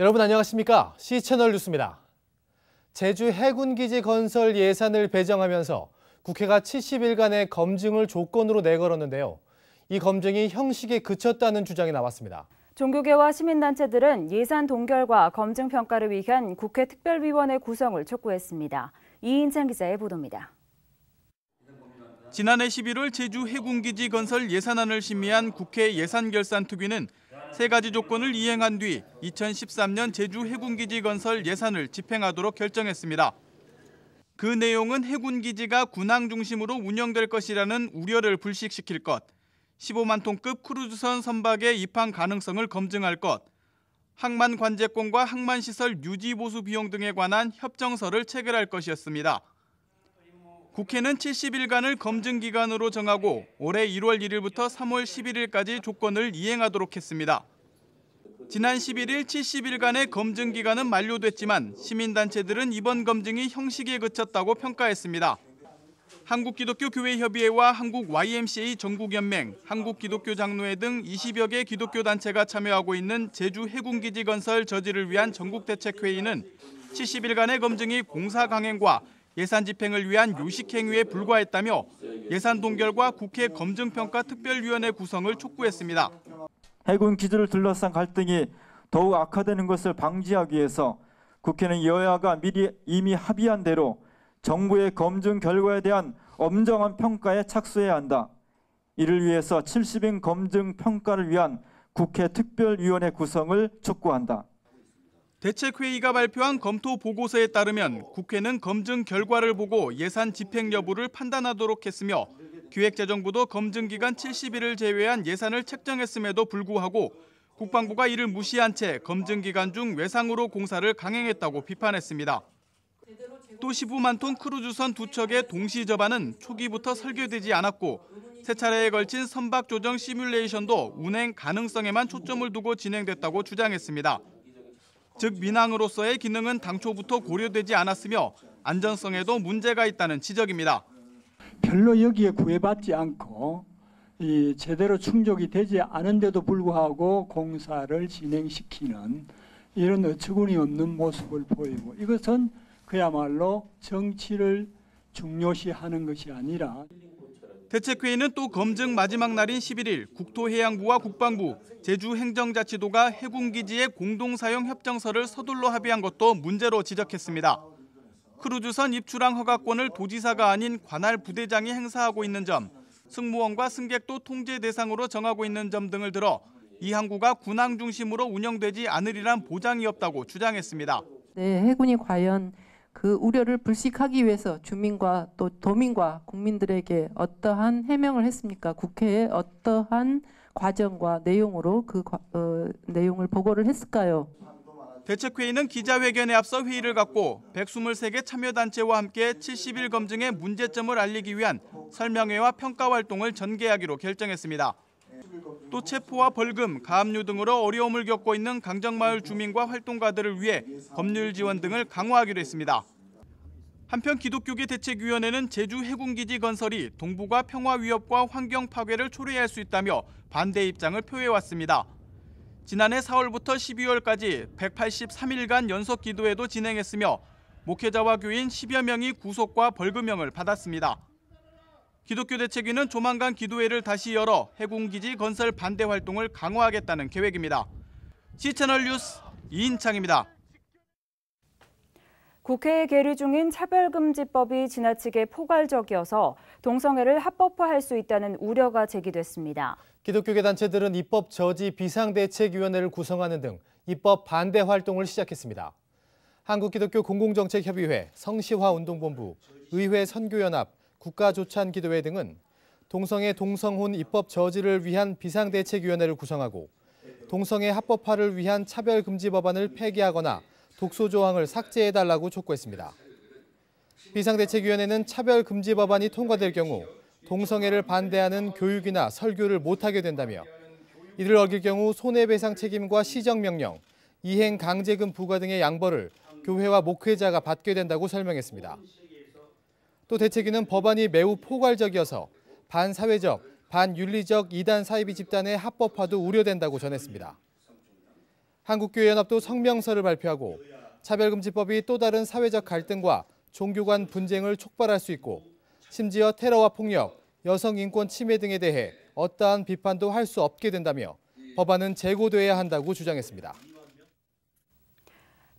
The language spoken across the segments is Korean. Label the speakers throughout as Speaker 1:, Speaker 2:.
Speaker 1: 여러분 안녕하십니까? 시채널 뉴스입니다. 제주 해군기지 건설 예산을 배정하면서 국회가 70일간의 검증을 조건으로 내걸었는데요. 이 검증이 형식에 그쳤다는 주장이 나왔습니다.
Speaker 2: 종교계와 시민단체들은 예산 동결과 검증 평가를 위한 국회 특별위원회 구성을 촉구했습니다. 이인찬 기자의 보도입니다.
Speaker 3: 지난해 11월 제주 해군기지 건설 예산안을 심의한 국회 예산결산특위는 세 가지 조건을 이행한 뒤 2013년 제주 해군기지 건설 예산을 집행하도록 결정했습니다. 그 내용은 해군기지가 군항 중심으로 운영될 것이라는 우려를 불식시킬 것, 15만 톤급 크루즈선 선박의 입항 가능성을 검증할 것, 항만 관제권과 항만 시설 유지 보수 비용 등에 관한 협정서를 체결할 것이었습니다. 국회는 70일간을 검증 기간으로 정하고 올해 1월 1일부터 3월 11일까지 조건을 이행하도록 했습니다. 지난 11일 70일간의 검증 기간은 만료됐지만 시민단체들은 이번 검증이 형식에 그쳤다고 평가했습니다. 한국기독교교회협의회와 한국YMCA 전국연맹, 한국기독교장로회 등 20여 개 기독교 단체가 참여하고 있는 제주 해군기지 건설 저지를 위한 전국대책회의는 70일간의 검증이 공사 강행과 예산 집행을 위한 요식 행위에 불과했다며 예산 동결과 국회 검증평가 특별위원회 구성을 촉구했습니다. 해군 기지를 둘러싼 갈등이 더욱 악화되는 것을 방지하기 위해서 국회는 여야가 미리 이미 합의한 대로 정부의 검증 결과에 대한 엄정한 평가에 착수해야 한다. 이를 위해서 70인 검증 평가를 위한 국회 특별위원회 구성을 촉구한다. 대책회의가 발표한 검토 보고서에 따르면 국회는 검증 결과를 보고 예산 집행 여부를 판단하도록 했으며 기획재정부도 검증 기간 70일을 제외한 예산을 책정했음에도 불구하고 국방부가 이를 무시한 채 검증 기간 중 외상으로 공사를 강행했다고 비판했습니다. 또 15만 톤 크루즈선 두 척의 동시 접안은 초기부터 설계되지 않았고 세 차례에 걸친 선박 조정 시뮬레이션도 운행 가능성에만 초점을 두고 진행됐다고 주장했습니다. 즉 민항으로서의 기능은 당초부터 고려되지 않았으며 안전성에도 문제가 있다는 지적입니다.
Speaker 1: 별로 여기에 구애받지 않고 이 제대로 충족이 되지 않은데도 불구하고 공사를 진행시키는 이런 어처구니 없는 모습을 보이고 이것은 그야말로 정치를 중요시하는 것이 아니라
Speaker 3: 대책회의는 또 검증 마지막 날인 11일 국토해양부와 국방부, 제주행정자치도가 해군기지의 공동사용 협정서를 서둘러 합의한 것도 문제로 지적했습니다. 크루즈선 입출항 허가권을 도지사가 아닌 관할 부대장이 행사하고 있는 점, 승무원과 승객도 통제 대상으로 정하고 있는 점 등을 들어 이 항구가 군항 중심으로 운영되지 않으리란 보장이 없다고 주장했습니다.
Speaker 1: 네, 해군이 과연 그 우려를 불식하기 위해서 주민과 또 도민과 국민들에게 어떠한 해명을 했습니까? 국회에 어떠한 과정과 내용으로 그 어, 내용을 보고를 했을까요?
Speaker 3: 대책회의는 기자회견에 앞서 회의를 갖고 123개 참여단체와 함께 70일 검증의 문제점을 알리기 위한 설명회와 평가 활동을 전개하기로 결정했습니다. 또 체포와 벌금, 가압류 등으로 어려움을 겪고 있는 강정마을 주민과 활동가들을 위해 법률 지원 등을 강화하기로 했습니다. 한편 기독교계 대책위원회는 제주 해군기지 건설이 동북아 평화 위협과 환경 파괴를 초래할 수 있다며 반대 입장을 표해왔습니다. 지난해 4월부터 12월까지 183일간 연속 기도회도 진행했으며 목회자와 교인 10여 명이 구속과 벌금형을 받았습니다. 기독교 대책위는 조만간 기도회를 다시 열어 해군기지 건설 반대 활동을 강화하겠다는 계획입니다. 시채널 뉴스 이인창입니다.
Speaker 2: 국회에 계류 중인 차별금지법이 지나치게 포괄적이어서 동성애를 합법화할 수 있다는 우려가 제기됐습니다.
Speaker 1: 기독교계 단체들은 입법 저지 비상대책위원회를 구성하는 등 입법 반대 활동을 시작했습니다. 한국기독교 공공정책협의회, 성시화운동본부, 의회 선교연합, 국가조찬기도회 등은 동성애 동성혼 입법 저지를 위한 비상대책위원회를 구성하고 동성애 합법화를 위한 차별금지 법안을 폐기하거나 독소 조항을 삭제해달라고 촉구했습니다. 비상대책위원회는 차별금지 법안이 통과될 경우 동성애를 반대하는 교육이나 설교를 못하게 된다며 이를 어길 경우 손해배상 책임과 시정명령, 이행 강제금 부과 등의 양벌을 교회와 목회자가 받게 된다고 설명했습니다. 또 대책위는 법안이 매우 포괄적이어서 반사회적, 반윤리적 이단 사이비 집단의 합법화도 우려된다고 전했습니다. 한국교회연합도 성명서를 발표하고 차별금지법이 또 다른 사회적 갈등과 종교 간 분쟁을 촉발할 수 있고 심지어 테러와 폭력, 여성 인권 침해 등에 대해 어떠한 비판도 할 수 없게 된다며 법안은 재고돼야 한다고 주장했습니다.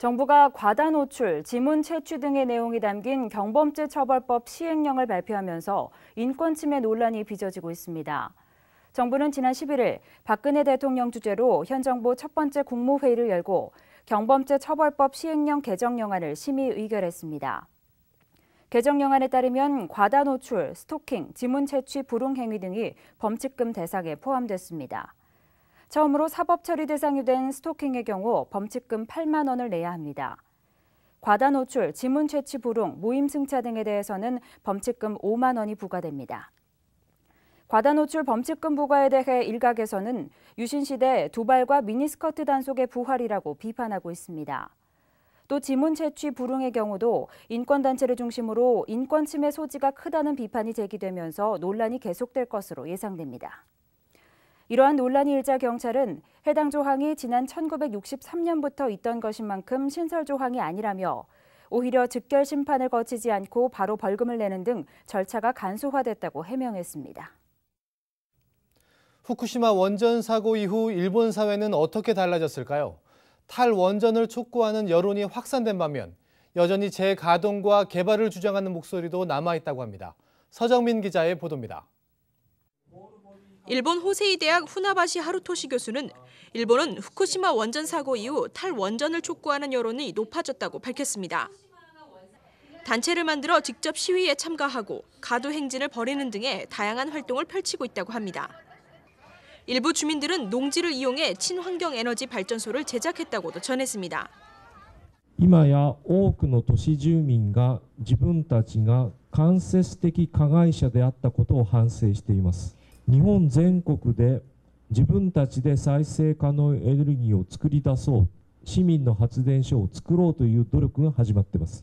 Speaker 2: 정부가 과다 노출, 지문 채취 등의 내용이 담긴 경범죄 처벌법 시행령을 발표하면서 인권 침해 논란이 빚어지고 있습니다. 정부는 지난 11일 박근혜 대통령 주재로 현 정부 첫 번째 국무회의를 열고 경범죄 처벌법 시행령 개정 영안을 심의 의결했습니다. 개정 영안에 따르면 과다 노출, 스토킹, 지문 채취 불응 행위 등이 범칙금 대상에 포함됐습니다. 처음으로 사법 처리 대상이 된 스토킹의 경우 범칙금 8만 원을 내야 합니다. 과다 노출, 지문 채취 불응, 모임 승차 등에 대해서는 범칙금 5만 원이 부과됩니다. 과다 노출 범칙금 부과에 대해 일각에서는 유신 시대 두발과 미니스커트 단속의 부활이라고 비판하고 있습니다. 또 지문 채취 불응의 경우도 인권단체를 중심으로 인권 침해 소지가 크다는 비판이 제기되면서 논란이 계속될 것으로 예상됩니다. 이러한 논란이 일자 경찰은 해당 조항이 지난 1963년부터 있던 것인 만큼 신설 조항이 아니라며 오히려 즉결 심판을 거치지 않고 바로 벌금을 내는 등 절차가 간소화됐다고 해명했습니다.
Speaker 1: 후쿠시마 원전 사고 이후 일본 사회는 어떻게 달라졌을까요? 탈원전을 촉구하는 여론이 확산된 반면 여전히 재가동과 개발을 주장하는 목소리도 남아있다고 합니다. 서정민
Speaker 4: 기자의 보도입니다. 일본 호세이 대학 후나바시 하루토시 교수는 일본은 후쿠시마 원전 사고 이후 탈원전을 촉구하는 여론이 높아졌다고 밝혔습니다. 단체를 만들어 직접 시위에 참가하고 가도 행진을 벌이는 등의 다양한 활동을 펼치고 있다고 합니다. 일부 주민들은 농지를 이용해 친환경 에너지 발전소를 제작했다고도 전했습니다.
Speaker 1: 今や多くの都市住民が自分たちが間接的加害者であったことを反省しています。日本全国で自分たちで再生可能エネルギーを作り出そう市民の発電所を作ろうという努力が始まっています。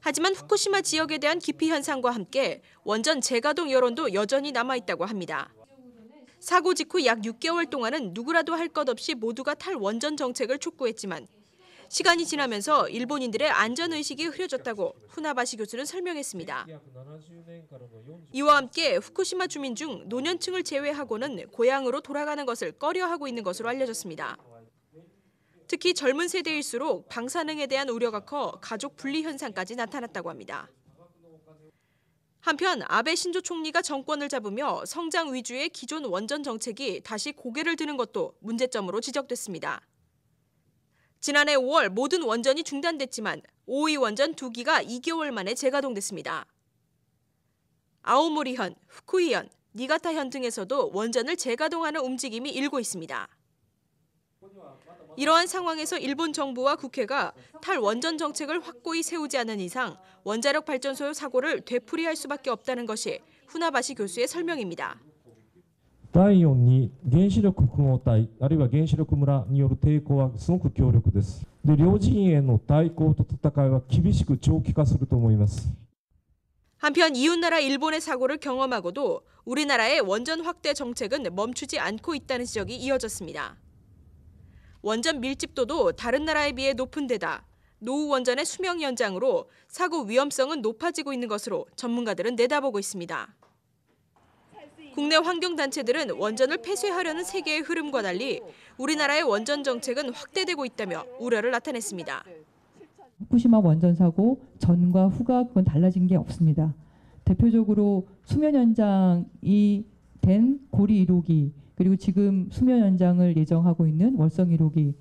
Speaker 4: 하지만 후쿠시마 지역에 대한 기피 현상과 함께 원전 재가동 여론도 여전히 남아 있다고 합니다. 사고 직후 약 6개월 동안은 누구라도 할 것 없이 모두가 탈원전 정책을 촉구했지만 시간이 지나면서 일본인들의 안전의식이 흐려졌다고 후나바시 교수는 설명했습니다. 이와 함께 후쿠시마 주민 중 노년층을 제외하고는 고향으로 돌아가는 것을 꺼려하고 있는 것으로 알려졌습니다. 특히 젊은 세대일수록 방사능에 대한 우려가 커 가족 분리 현상까지 나타났다고 합니다. 한편 아베 신조 총리가 정권을 잡으며 성장 위주의 기존 원전 정책이 다시 고개를 드는 것도 문제점으로 지적됐습니다. 지난해 5월 모든 원전이 중단됐지만 5위 원전 2기가 2개월 만에 재가동됐습니다. 아오모리현, 후쿠이현, 니가타현 등에서도 원전을 재가동하는 움직임이 일고 있습니다. 이러한 상황에서 일본 정부와 국회가 탈원전 정책을 확고히 세우지 않은 이상 원자력 발전소 사고를 되풀이할 수밖에 없다는 것이 후나바시 교수의 설명입니다.
Speaker 1: 第4に原子力不毛体あるいは原子力村による抵抗はすごく強力ですで両陣営の対抗と戦いは厳しく長期化すると思います
Speaker 4: 한편 이웃나라 일본의 사고를 경험하고도 우리나라의 원전 확대 정책은 멈추지 않고 있다는 지적이 이어졌습니다. 원전 밀집도도 다른 나라에 비해 높은 데다 노후 원전의 수명 연장으로 사고 위험성은 높아지고 있는 것으로 전문가들은 내다보고 있습니다. 국내 환경단체들은 원전을 폐쇄하려는 세계의 흐름과 달리 우리나라의 원전 정책은 확대되고 있다며 우려를 나타냈습니다.
Speaker 2: 후쿠시마 원전 사고 전과 후가 그건 달라진 게 없습니다. 대표적으로 수면 연장이 된 고리 1호기 그리고 지금 수면 연장을 예정하고 있는 월성 1호기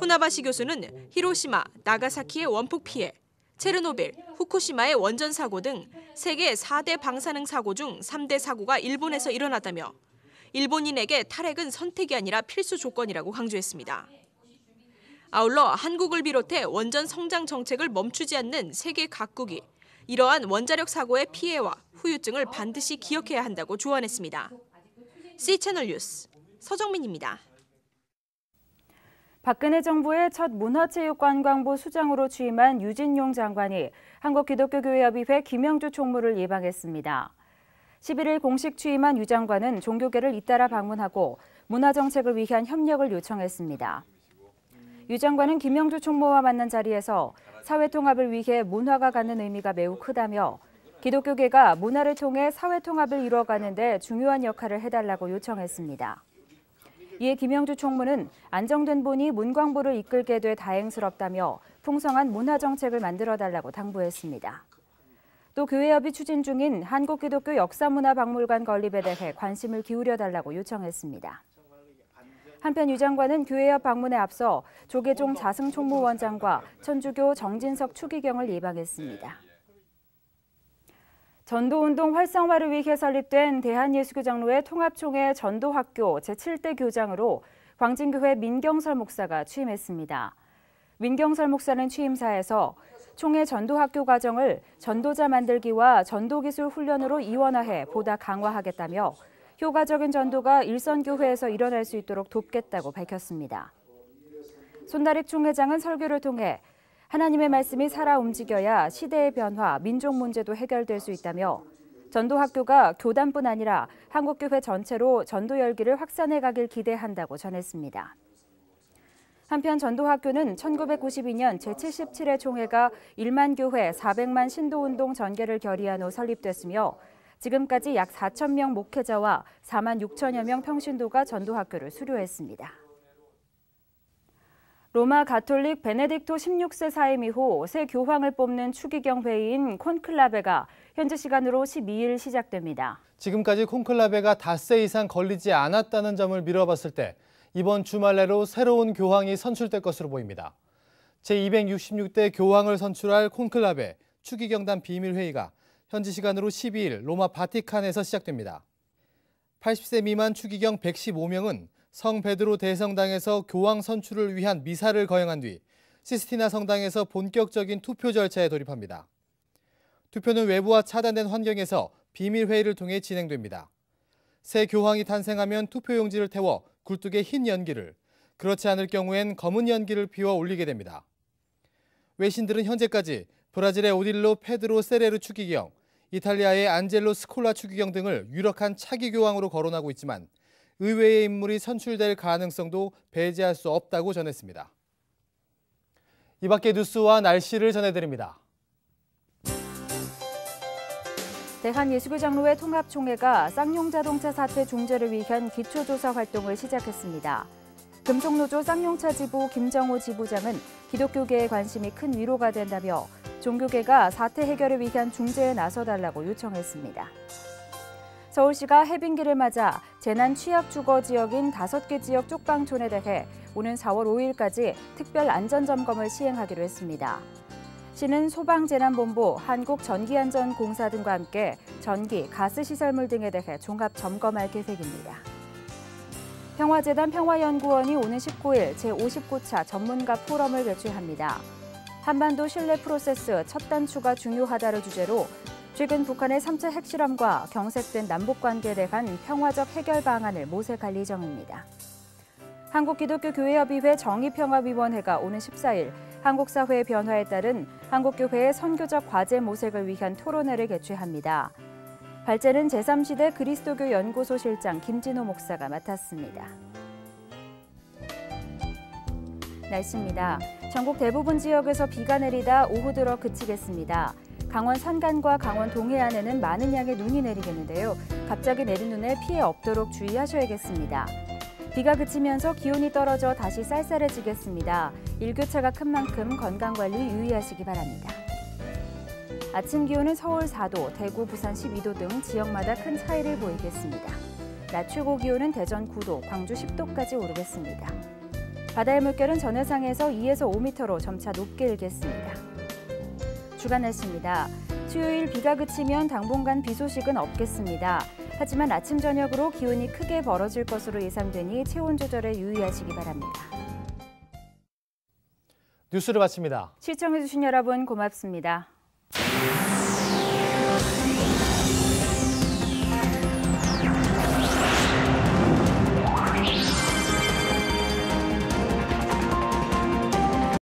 Speaker 4: 후나바시 교수는 히로시마, 나가사키의 원폭 피해, 체르노빌, 후쿠시마의 원전 사고 등 세계 4대 방사능 사고 중 3대 사고가 일본에서 일어났다며 일본인에게 탈핵은 선택이 아니라 필수 조건이라고 강조했습니다. 아울러 한국을 비롯해 원전 성장 정책을 멈추지 않는 세계 각국이 이러한 원자력 사고의 피해와 후유증을 반드시 기억해야 한다고 조언했습니다. C채널 뉴스 서정민입니다.
Speaker 2: 박근혜 정부의 첫 문화체육관광부 수장으로 취임한 유진용 장관이 한국기독교교회협의회 김영주 총무를 예방했습니다. 11일 공식 취임한 유 장관은 종교계를 잇따라 방문하고 문화정책을 위한 협력을 요청했습니다. 유 장관은 김영주 총무와 만난 자리에서 사회통합을 위해 문화가 갖는 의미가 매우 크다며 기독교계가 문화를 통해 사회통합을 이뤄가는 데 중요한 역할을 해달라고 요청했습니다. 이에 김영주 총무는 안정된 본이 문광부를 이끌게 돼 다행스럽다며 풍성한 문화 정책을 만들어 달라고 당부했습니다. 또 교회협이 추진 중인 한국기독교 역사문화박물관 건립에 대해 관심을 기울여 달라고 요청했습니다. 한편 유 장관은 교회협 방문에 앞서 조계종 자승 총무원장과 천주교 정진석 추기경을 예방했습니다. 전도운동 활성화를 위해 설립된 대한예수교장로의 통합총회 전도학교 제7대 교장으로 광진교회 민경설 목사가 취임했습니다. 민경설 목사는 취임사에서 총회 전도학교 과정을 전도자 만들기와 전도기술 훈련으로 이원화해 보다 강화하겠다며 효과적인 전도가 일선교회에서 일어날 수 있도록 돕겠다고 밝혔습니다. 손다립 총회장은 설교를 통해 하나님의 말씀이 살아 움직여야 시대의 변화, 민족 문제도 해결될 수 있다며 전도학교가 교단뿐 아니라 한국교회 전체로 전도 열기를 확산해 가길 기대한다고 전했습니다. 한편 전도학교는 1992년 제77회 총회가 1만 교회 400만 신도운동 전개를 결의한 후 설립됐으며 지금까지 약 4천 명 목회자와 4만 6천여 명 평신도가 전도학교를 수료했습니다. 로마 가톨릭 베네딕토 16세 사임 이후 새 교황을 뽑는 추기경 회의인 콘클라베가 현재 시간으로 12일 시작됩니다.
Speaker 1: 지금까지 콘클라베가 닷새 이상 걸리지 않았다는 점을 미뤄봤을 때 이번 주말 내로 새로운 교황이 선출될 것으로 보입니다. 제266대 교황을 선출할 콘클라베 추기경단 비밀회의가 현지 시간으로 12일 로마 바티칸에서 시작됩니다. 80세 미만 추기경 115명은 성 베드로 대성당에서 교황 선출을 위한 미사를 거행한 뒤 시스티나 성당에서 본격적인 투표 절차에 돌입합니다. 투표는 외부와 차단된 환경에서 비밀 회의를 통해 진행됩니다. 새 교황이 탄생하면 투표 용지를 태워 굴뚝에 흰 연기를, 그렇지 않을 경우엔 검은 연기를 비워 올리게 됩니다. 외신들은 현재까지 브라질의 오딜로 페드로 세레르 추기경, 이탈리아의 안젤로 스콜라 추기경 등을 유력한 차기 교황으로 거론하고 있지만 의회의 인물이 선출될 가능성도 배제할 수 없다고 전했습니다. 이 밖의 뉴스와 날씨를 전해드립니다.
Speaker 2: 대한예술장로회 통합총회가 쌍용자동차 사태 중재를 위한 기초조사 활동을 시작했습니다. 금속노조 쌍용차 지부 김정호 지부장은 기독교계의 관심이 큰 위로가 된다며 종교계가 사태 해결을 위한 중재에 나서달라고 요청했습니다. 서울시가 해빙기를 맞아 재난 취약 주거 지역인 다섯 개 지역 쪽방촌에 대해 오는 4월 5일까지 특별 안전점검을 시행하기로 했습니다. 시는 소방재난본부, 한국전기안전공사 등과 함께 전기, 가스시설물 등에 대해 종합 점검할 계획입니다. 평화재단 평화연구원이 오는 19일 제59차 전문가 포럼을 개최합니다. 한반도 신뢰 프로세스 첫 단추가 중요하다를 주제로 최근 북한의 3차 핵실험과 경색된 남북 관계에 대한 평화적 해결 방안을 모색할 예정입니다. 한국기독교교회협의회 정의평화위원회가 오는 14일 한국 사회의 변화에 따른 한국교회의 선교적 과제 모색을 위한 토론회를 개최합니다. 발제는 제3시대 그리스도교 연구소 실장 김진호 목사가 맡았습니다. 날씨입니다. 전국 대부분 지역에서 비가 내리다 오후 들어 그치겠습니다. 강원 산간과 강원 동해안에는 많은 양의 눈이 내리겠는데요. 갑자기 내린 눈에 피해 없도록 주의하셔야겠습니다. 비가 그치면서 기온이 떨어져 다시 쌀쌀해지겠습니다. 일교차가 큰 만큼 건강관리 유의하시기 바랍니다. 아침 기온은 서울 4도, 대구, 부산 12도 등 지역마다 큰 차이를 보이겠습니다. 낮 최고 기온은 대전 9도, 광주 10도까지 오르겠습니다. 바다의 물결은 전해상에서 2에서 5미터로 점차 높게 일겠습니다. 주관했습니다. 수요일 비가 그치면 당분간 비 소식은 없겠습니다. 하지만 아침 저녁으로 기온이 크게 벌어질 것으로 예상되니 체온 조절에 유의하시기 바랍니다.
Speaker 1: 뉴스를 마칩니다.
Speaker 2: 시청해주신 여러분 고맙습니다.